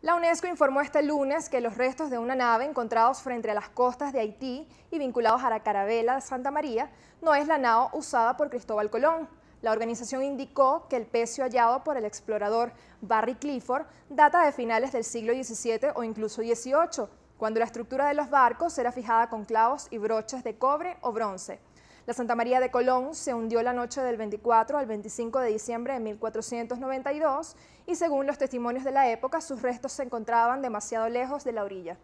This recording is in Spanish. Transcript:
La UNESCO informó este lunes que los restos de una nave encontrados frente a las costas de Haití y vinculados a la carabela de Santa María no es la nave usada por Cristóbal Colón. La organización indicó que el pecio hallado por el explorador Barry Clifford data de finales del siglo XVII o incluso XVIII, cuando la estructura de los barcos era fijada con clavos y broches de cobre o bronce. La Santa María de Colón se hundió la noche del 24 al 25 de diciembre de 1492 y según los testimonios de la época sus restos se encontraban demasiado lejos de la orilla.